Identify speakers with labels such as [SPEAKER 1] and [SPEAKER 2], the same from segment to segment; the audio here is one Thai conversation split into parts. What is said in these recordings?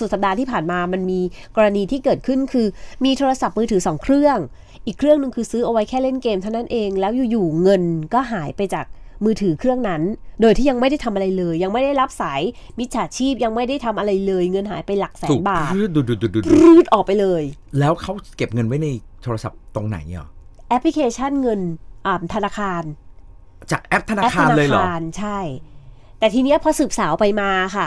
[SPEAKER 1] สุดสัปดาห์ที่ผ่านมามันมีกรณีที่เกิดขึ้นคือ มีโทรศัพท์มือถือ2เครื่อง อีกเครื่องหนึ่งคือซื้อเอาไว้แค่เล่นเกมเท่านั้นเอง แล้วอยู่ๆเงินก็หายไปจากมือถือเครื่องนั้น โดยที่ยังไม่ได้ทำอะไรเลย ยังไม่ได้รับสายมิจฉาชีพยังไม่ได้ทำอะไรเลย เงินหายไปหลักแสนบาท
[SPEAKER 2] ดูดูดูดูร
[SPEAKER 1] ูดออกไปเลย
[SPEAKER 2] แล้วเขาเก็บเงินไว้ในโทรศัพท์ตรงไหนเนี่ย
[SPEAKER 1] แอปพลิเคชันเงินธนาคาร
[SPEAKER 2] จากแอปธนาคารเลยเหรอ
[SPEAKER 1] ใช่แต่ทีเนี้ยพอสืบสาวไปมาค่ะ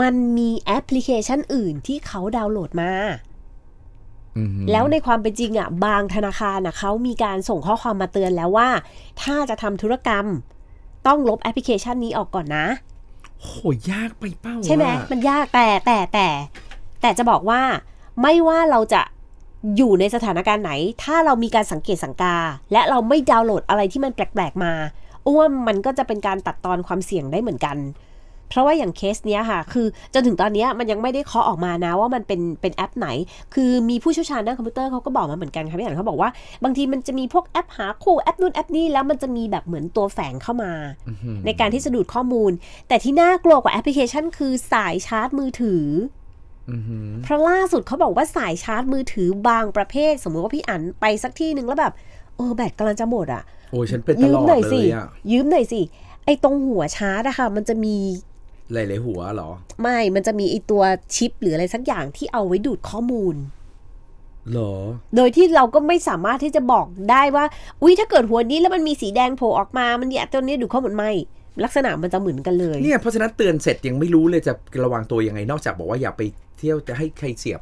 [SPEAKER 1] มันมีแอปพลิเคชันอื่นที่เขาดาวน์โหลดมา แล้วในความเป็นจริงอ่ะบางธนาคารนะเขามีการส่งข้อความมาเตือนแล้วว่า ถ้าจะทำธุรกรรมต้องลบแอปพลิเคชันนี้ออกก่อนนะ
[SPEAKER 2] โหยากไปเป้า ใช่ไหมมัน
[SPEAKER 1] ยากแต่แต่แต่ แต่จะบอกว่าไม่ว่าเราจะอยู่ในสถานการณ์ไหน ถ้าเรามีการสังเกตสังกา และเราไม่ดาวน์โหลดอะไรที่มันแปลกๆ มาอ้วมมันก็จะเป็นการตัดตอนความเสี่ยงได้เหมือนกัน เพราะว่าอย่างเคสเนี้ยค่ะ คือ จนถึงตอนนี้มันยังไม่ได้เคาะออกมานะว่ามันเป็นเป็นแอปไหน คือมีผู้เชี่ยวชาญด้านคอมพิวเตอร์เขาก็บอกมาเหมือนกันค่ะพี่อ่านเขาบอกว่า บางทีมันจะมีพวกแอปหาคู่แอปนู่นแอปนี่แล้วมันจะมีแบบเหมือนตัวแฝงเข้ามาในการที่จะดูดข้อมูล แต่ที่น่ากลัวกว่าแอปพลิเคชัน คือสายชาร์จมือถือเพราะล่าสุดเขาบอกว่าสายชาร์จมือถือบางประเภทสมมติว่าพี่อั๋นไปสักที่หนึ่งแล้วแบบเออแบตกำลังจะหมด อ่ะ
[SPEAKER 2] โอ้ยฉันเป็นตลอดเลยสิ
[SPEAKER 1] ยืมหน่อยสิไอ้ตรงหัวชาร์จอะค่ะมันจะมี
[SPEAKER 2] หลายๆหัวหรอ
[SPEAKER 1] ไม่มันจะมีไอตัวชิปหรืออะไรสักอย่างที่เอาไว้ดูดข้อมูลหรอ โดยที่เราก็ไม่สามารถที่จะบอกได้ว่าอุ้ยถ้าเกิดหัวนี้แล้วมันมีสีแดงโผล่ออกมามันเนี่ยตัวนี้ดูดข้อมูลไม่ลักษณะมันจะเหมือนกันเลยเน
[SPEAKER 2] ี่ยเพราะฉะนั้นเตือนเสร็จยังไม่รู้เลยจะระวังตัวยังไงนอกจากบอกว่าอย่าไปเที่ยวจะให้ใครเสียบ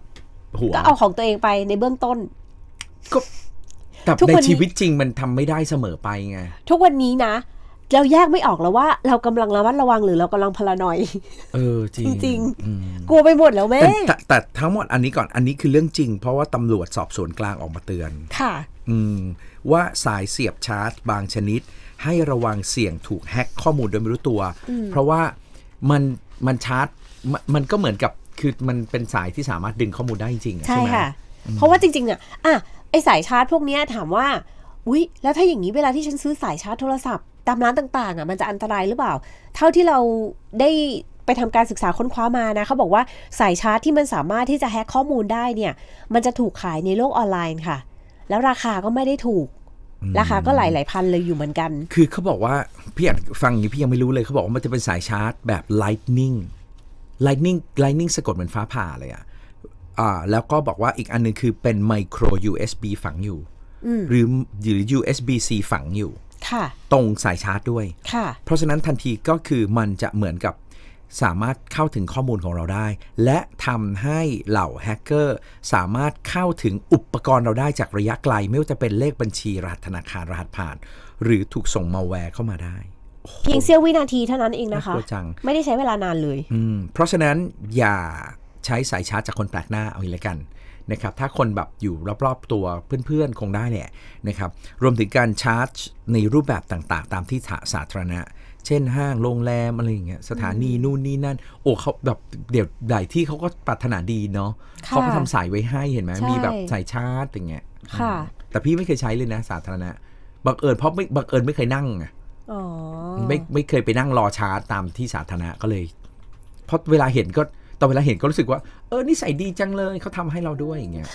[SPEAKER 2] หัว ก็เอา
[SPEAKER 1] ของตัวเองไปในเบื้องต้น ก็
[SPEAKER 2] แต่ในชีวิตจริงมันทำไม่ได้เสมอไปไง
[SPEAKER 1] ทุกวันนี้นะเราแยกไม่ออกแล้วว่าเรากำลังระมัดระวังหรือเรากำลังพลานอย
[SPEAKER 2] เออจริงจริง
[SPEAKER 1] กลัวไปหมดแล้วแม่แต
[SPEAKER 2] แต่ทั้งหมดอันนี้ก่อน อันนี้คือเรื่องจริงเพราะว่าตำรวจสอบสวนกลางออกมาเตือน ค่ะ อืม ว่าสายเสียบชาร์จบางชนิด ให้ระวังเสี่ยงถูกแฮกข้อมูลโดยไม่รู้ตัว เพราะว่ามันมันชาร์จมันก็เหมือนกับคือมันเป็นสายที่สามารถดึงข้อมูลได้จริงใช่ไหมค่ะ เพร
[SPEAKER 1] าะว่าจริงๆอ่ะอ่ะไอสายชาร์จพวกนี้ถามว่า อุ๊ยแล้วถ้าอย่างนี้เวลาที่ฉันซื้อสายชาร์จโทรศัพท์ตามร้านต่างๆอ่ะ มันจะอันตรายหรือเปล่า เท่าที่เราได้ไปทำการศึกษาค้นคว้ามานะเขาบอกว่าสายชาร์จที่มันสามารถที่จะแฮ็กข้อมูลได้เนี่ยมันจะถูกขายในโลกออนไลน์ค่ะ แล้วราคาก็ไม่ได้ถูก ราคาก็หลายหลายพันเลยอยู่เหมือนกัน
[SPEAKER 2] คือเขาบอกว่าพี่อยากฟังอย่างนี้พี่ยังไม่รู้เลยเขาบอกว่ามันจะเป็นสายชาร์จแบบ lightning lightning lightning สะกดเหมือนฟ้าผ่าเลยอ่ะอ่าแล้วก็บอกว่าอีกอันนึงคือเป็นไมโคร USB ฝังอยู่หรือหรือ USB C ฝังอยู่ตรงสายชาร์จด้วยเพราะฉะนั้นทันทีก็คือมันจะเหมือนกับ สามารถเข้าถึงข้อมูลของเราได้ และทำให้เหล่าแฮกเกอร์สามารถเข้าถึงอุปกรณ์เราได้จากระยะไกล ไม่ว่าจะเป็นเลขบัญชีรหัสธนาคารรหัสผ่าน หรือถูกส่งมาแวร์เข้ามาได้
[SPEAKER 1] เพียงเสี้ยววินาทีเท่านั้นเองนะคะไม่ได้ใช้เวลานานเลย
[SPEAKER 2] เพราะฉะนั้นอย่าใช้สายชาร์จจากคนแปลกหน้าเอาอีกแล้วกันนะครับถ้าคนแบบอยู่รอบๆ ตัวเพื่อนๆ คงได้แหละนะครับรวมถึงการชาร์จในรูปแบบต่างๆตามที่สาธารณะ เช่นห้างโรงแรมอะไรอย่างเงี้ยสถานี นู่นนี่นั่นโอ้เขาแบบเดี๋ยวหลายที่เขาก็ปรารถนาดีเนาะเขาก็ทำสายไว้ให้เห็นไหมมีแบบสายชาร์จอย่างเงี้ยแต่พี่ไม่เคยใช้เลยนะสาธารณะ บังเอิญเพราะไม่บังเอิญไม่เคยนั่งไงไม่ไม่เคยไปนั่งรอชาร์จตามที่สาธารณะก็เลยเพราะเวลาเห็นก็ตต่เวลาเห็นก็รู้สึกว่า เออนิสัยดีจังเลย เขาทำให้เราด้วยอย่างเงี้ย